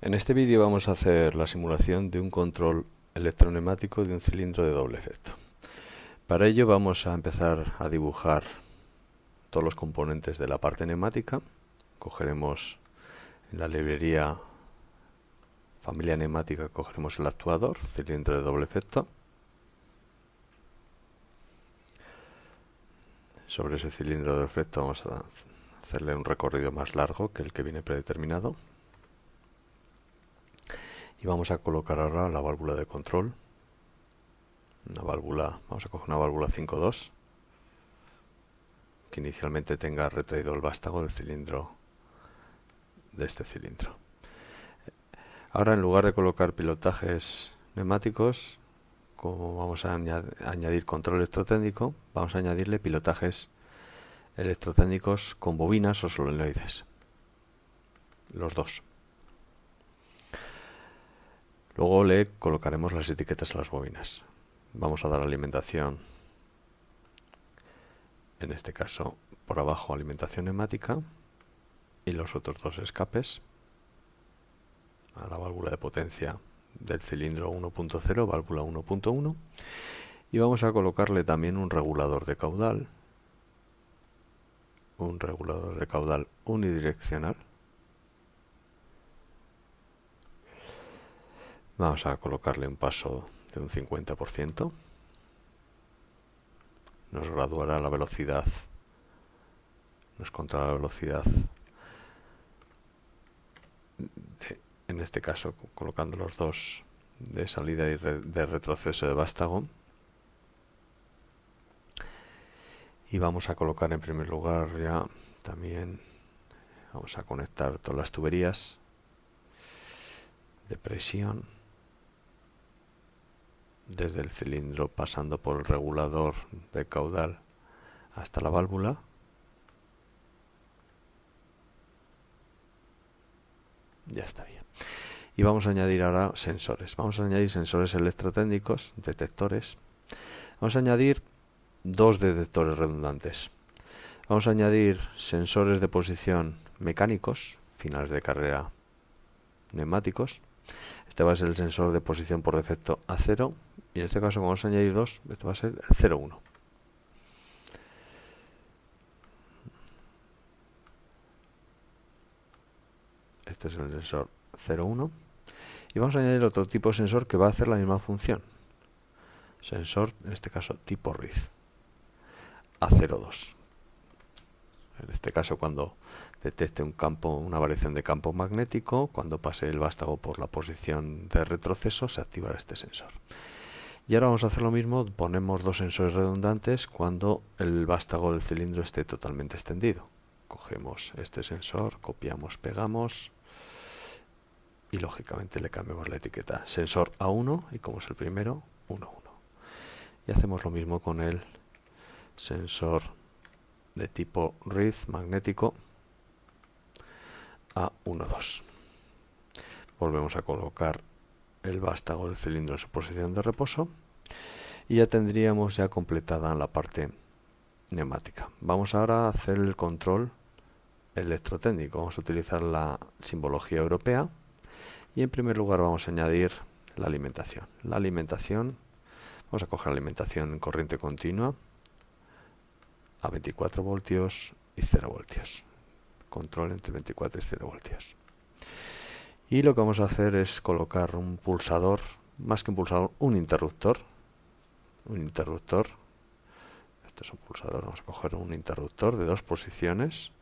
En este vídeo vamos a hacer la simulación de un control electroneumático de un cilindro de doble efecto. Para ello vamos a empezar a dibujar todos los componentes de la parte neumática. Cogeremos en la librería familia neumática, cogeremos el actuador, cilindro de doble efecto. Sobre ese cilindro de efecto vamos a hacerle un recorrido más largo que el que viene predeterminado y vamos a colocar ahora la válvula de control una válvula, vamos a coger una válvula 5.2 que inicialmente tenga retraído el vástago del cilindro de este cilindro ahora en lugar de colocar pilotajes neumáticos como vamos a añadir control electrotécnico vamos a añadirle pilotajes electrotécnicos con bobinas o solenoides los dos Luego le colocaremos las etiquetas a las bobinas. Vamos a dar alimentación, en este caso por abajo alimentación hemática y los otros dos escapes a la válvula de potencia del cilindro 1.0, válvula 1.1 y vamos a colocarle también un regulador de caudal un regulador de caudal unidireccional Vamos a colocarle un paso de un 50%. Nos graduará la velocidad. Nos contará la velocidad. en este caso, colocando los dos de salida y de retroceso de vástago. Y vamos a colocar en primer lugar ya también, vamos a conectar todas las tuberías de presión desde el cilindro pasando por el regulador de caudal hasta la válvula ya está bien y vamos a añadir ahora sensores vamos a añadir sensores electrotécnicos detectores vamos a añadir dos detectores redundantes vamos a añadir sensores de posición mecánicos finales de carrera neumáticos este va a ser el sensor de posición por defecto a 0 en este caso vamos a añadir 2, esto va a ser 0,1. Este es el sensor 0,1 y vamos a añadir otro tipo de sensor que va a hacer la misma función. Sensor, en este caso tipo riz a 0,2. En este caso cuando detecte un campo, una variación de campo magnético, cuando pase el vástago por la posición de retroceso se activará este sensor. Y ahora vamos a hacer lo mismo, ponemos dos sensores redundantes cuando el vástago del cilindro esté totalmente extendido. Cogemos este sensor, copiamos, pegamos y lógicamente le cambiamos la etiqueta. Sensor A1 y como es el primero, 1, 1. Y hacemos lo mismo con el sensor de tipo RID magnético A1, 2. Volvemos a colocar el vástago, del cilindro en su posición de reposo y ya tendríamos ya completada la parte neumática. Vamos ahora a hacer el control electrotécnico. Vamos a utilizar la simbología europea y en primer lugar vamos a añadir la alimentación. La alimentación, vamos a coger alimentación en corriente continua a 24 voltios y 0 voltios. Control entre 24 y 0 voltios y lo que vamos a hacer es colocar un pulsador, más que un pulsador, un interruptor. Un interruptor. Este es un pulsador, vamos a coger un interruptor de dos posiciones.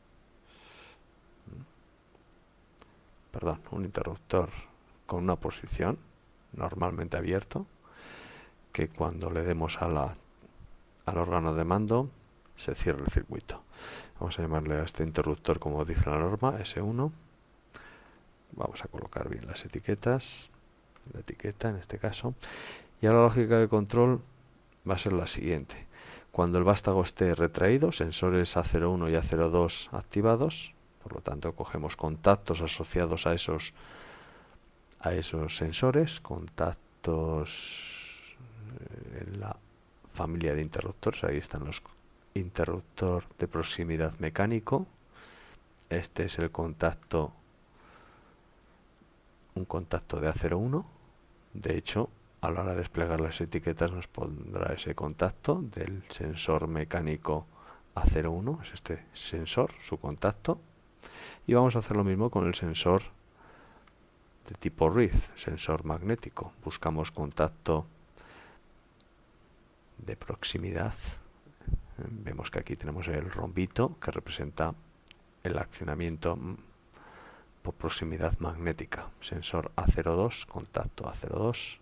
Perdón, un interruptor con una posición normalmente abierto, que cuando le demos a la, al órgano de mando se cierra el circuito. Vamos a llamarle a este interruptor, como dice la norma, S1 vamos a colocar bien las etiquetas la etiqueta en este caso y ahora la lógica de control va a ser la siguiente cuando el vástago esté retraído sensores A01 y A02 activados por lo tanto cogemos contactos asociados a esos a esos sensores contactos eh, en la familia de interruptores ahí están los interruptor de proximidad mecánico este es el contacto un contacto de A01. De hecho, a la hora de desplegar las etiquetas nos pondrá ese contacto del sensor mecánico A01, es este sensor, su contacto. Y vamos a hacer lo mismo con el sensor de tipo Ruiz, sensor magnético. Buscamos contacto de proximidad. Vemos que aquí tenemos el rombito que representa el accionamiento por proximidad magnética. Sensor A02, contacto A02.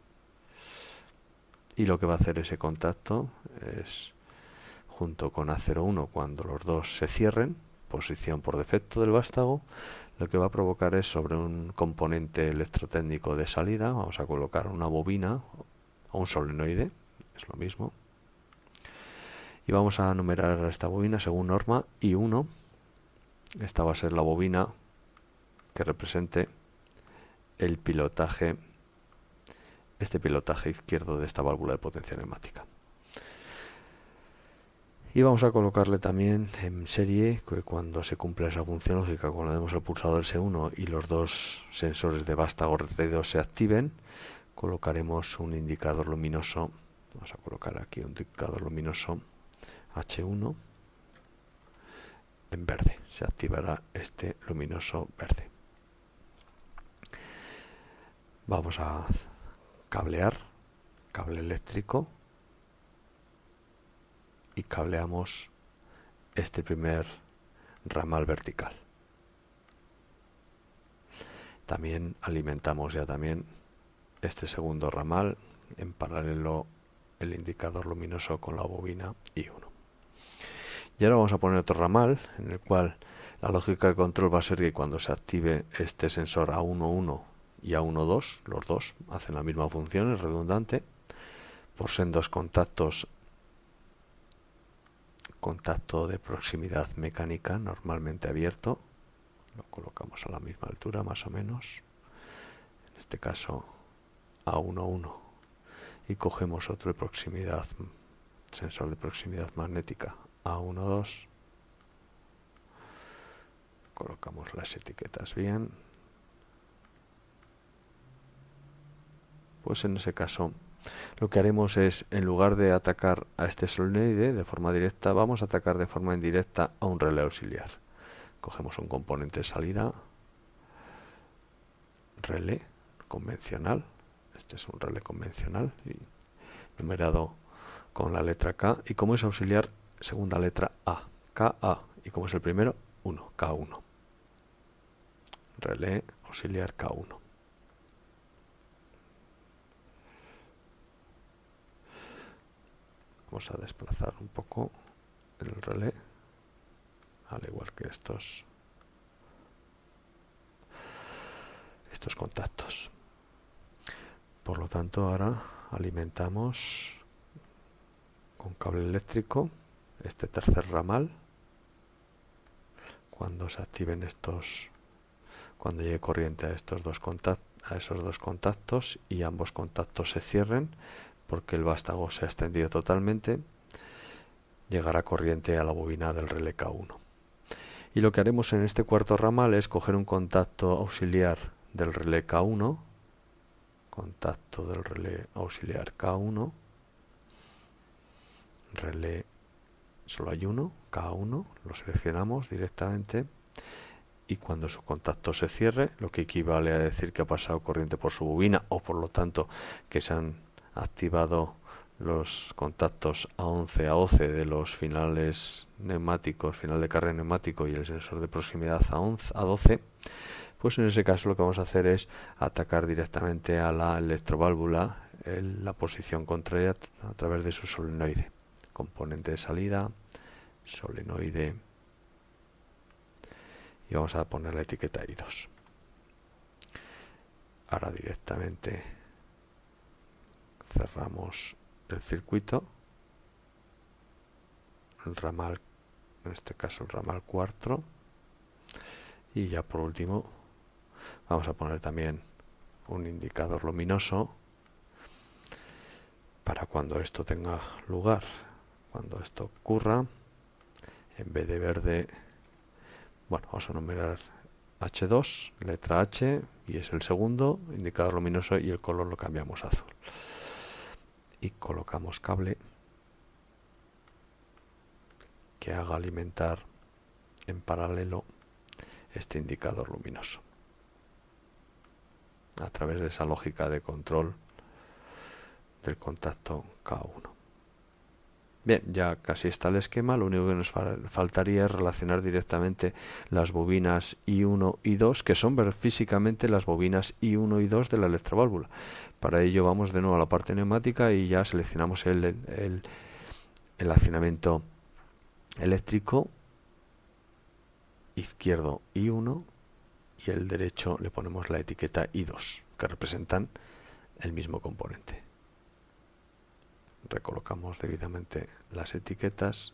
Y lo que va a hacer ese contacto es, junto con A01, cuando los dos se cierren, posición por defecto del vástago, lo que va a provocar es sobre un componente electrotécnico de salida, vamos a colocar una bobina o un solenoide, es lo mismo, y vamos a numerar esta bobina según norma I1, esta va a ser la bobina que represente el pilotaje, este pilotaje izquierdo de esta válvula de potencia neumática. Y vamos a colocarle también en serie, que cuando se cumpla esa función lógica, cuando demos el pulsador S1 y los dos sensores de vástago RT2 se activen, colocaremos un indicador luminoso, vamos a colocar aquí un indicador luminoso H1 en verde, se activará este luminoso verde. Vamos a cablear, cable eléctrico y cableamos este primer ramal vertical. También alimentamos ya también este segundo ramal en paralelo el indicador luminoso con la bobina y 1. Y ahora vamos a poner otro ramal en el cual la lógica de control va a ser que cuando se active este sensor A11 y a 2 los dos hacen la misma función, es redundante, por dos contactos, contacto de proximidad mecánica normalmente abierto, lo colocamos a la misma altura más o menos, en este caso a 1 1 y cogemos otro de proximidad, sensor de proximidad magnética a 1 2 colocamos las etiquetas bien, pues en ese caso lo que haremos es, en lugar de atacar a este solenoide de forma directa, vamos a atacar de forma indirecta a un relé auxiliar. Cogemos un componente de salida, relé convencional, este es un relé convencional, numerado con la letra K, y como es auxiliar, segunda letra A, KA, y como es el primero, 1, K1. Relé auxiliar K1. vamos a desplazar un poco el relé al igual que estos estos contactos por lo tanto ahora alimentamos con cable eléctrico este tercer ramal cuando se activen estos cuando llegue corriente a estos dos contactos a esos dos contactos y ambos contactos se cierren porque el vástago se ha extendido totalmente, llegará corriente a la bobina del relé K1. Y lo que haremos en este cuarto ramal es coger un contacto auxiliar del relé K1, contacto del relé auxiliar K1, relé solo hay uno, K1, lo seleccionamos directamente y cuando su contacto se cierre, lo que equivale a decir que ha pasado corriente por su bobina o por lo tanto que se han activado los contactos A11, A12 de los finales neumáticos, final de carrera neumático y el sensor de proximidad A11, A12, pues en ese caso lo que vamos a hacer es atacar directamente a la electroválvula en la posición contraria a través de su solenoide. Componente de salida, solenoide y vamos a poner la etiqueta I2. Ahora directamente cerramos el circuito el ramal en este caso el ramal 4 y ya por último vamos a poner también un indicador luminoso para cuando esto tenga lugar cuando esto ocurra en vez de verde bueno vamos a numerar H2 letra H y es el segundo indicador luminoso y el color lo cambiamos a azul y colocamos cable que haga alimentar en paralelo este indicador luminoso. A través de esa lógica de control del contacto K1. Bien, ya casi está el esquema, lo único que nos faltaría es relacionar directamente las bobinas I1 y i 2, que son físicamente las bobinas I1 y i 2 de la electroválvula. Para ello vamos de nuevo a la parte neumática y ya seleccionamos el, el, el hacinamiento eléctrico izquierdo I1 y el derecho le ponemos la etiqueta I2, que representan el mismo componente recolocamos debidamente las etiquetas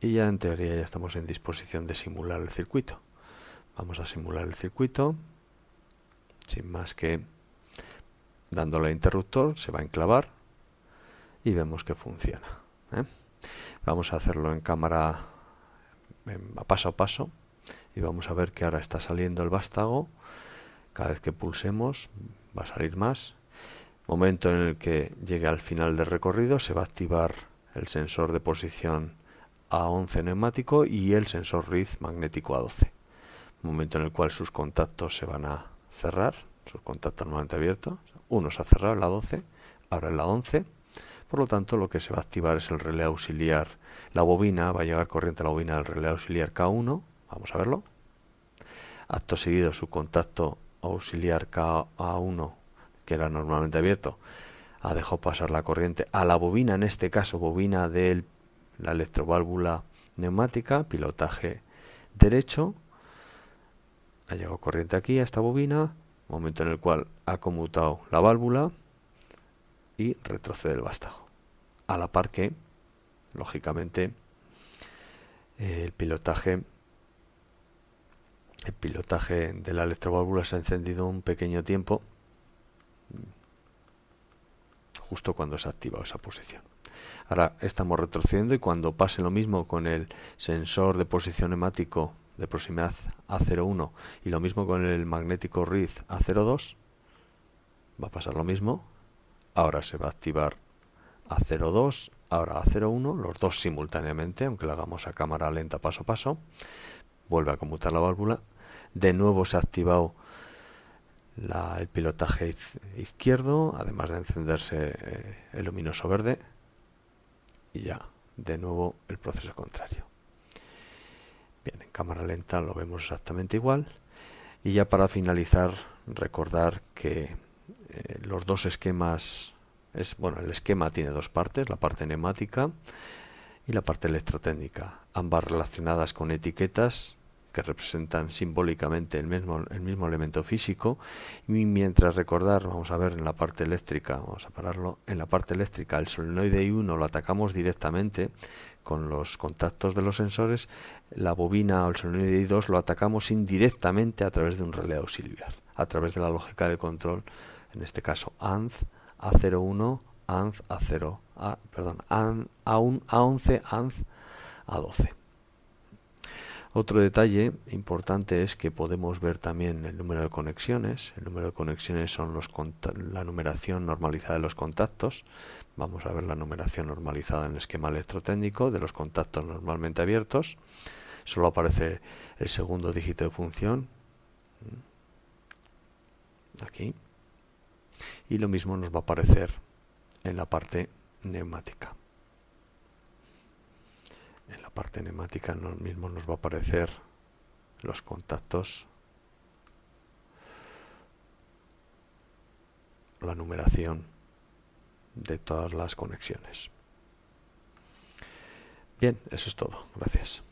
y ya en teoría ya estamos en disposición de simular el circuito. Vamos a simular el circuito sin más que dándole interruptor, se va a enclavar y vemos que funciona. ¿eh? Vamos a hacerlo en cámara a paso a paso y vamos a ver que ahora está saliendo el vástago. Cada vez que pulsemos va a salir más momento en el que llegue al final del recorrido se va a activar el sensor de posición A11 neumático y el sensor RIZ magnético A12. Momento en el cual sus contactos se van a cerrar, sus contactos normalmente abiertos. Uno se ha cerrado, la A12, ahora la la 11 Por lo tanto, lo que se va a activar es el relé auxiliar. La bobina, va a llegar corriente a la bobina del relé auxiliar K1. Vamos a verlo. Acto seguido, su contacto auxiliar K1 que era normalmente abierto, ha dejado pasar la corriente a la bobina, en este caso bobina de la electroválvula neumática, pilotaje derecho, ha llegado corriente aquí a esta bobina, momento en el cual ha conmutado la válvula y retrocede el vástago. A la par que, lógicamente, el pilotaje el pilotaje de la electroválvula se ha encendido un pequeño tiempo justo cuando se ha activado esa posición. Ahora estamos retrocediendo y cuando pase lo mismo con el sensor de posición hemático de proximidad A01 y lo mismo con el magnético RIZ A02, va a pasar lo mismo. Ahora se va a activar A02, ahora A01, los dos simultáneamente, aunque lo hagamos a cámara lenta paso a paso. Vuelve a conmutar la válvula. De nuevo se ha activado el pilotaje izquierdo, además de encenderse eh, el luminoso verde. Y ya, de nuevo el proceso contrario. Bien, en cámara lenta lo vemos exactamente igual. Y ya para finalizar, recordar que eh, los dos esquemas, es, bueno, el esquema tiene dos partes, la parte neumática y la parte electrotécnica, ambas relacionadas con etiquetas que representan simbólicamente el mismo, el mismo elemento físico, y mientras recordar, vamos a ver en la parte eléctrica, vamos a pararlo, en la parte eléctrica el solenoide I1 lo atacamos directamente con los contactos de los sensores, la bobina o el solenoide I2 lo atacamos indirectamente a través de un relé auxiliar, a través de la lógica de control, en este caso ANZ, A01, ANZ, A0, a, perdón, A11, ANZ, A12. Otro detalle importante es que podemos ver también el número de conexiones. El número de conexiones son la numeración normalizada de los contactos. Vamos a ver la numeración normalizada en el esquema electrotécnico de los contactos normalmente abiertos. Solo aparece el segundo dígito de función. Mm. Aquí. Y lo mismo nos va a aparecer en la parte neumática en la parte nemática mismo nos va a aparecer los contactos la numeración de todas las conexiones bien eso es todo gracias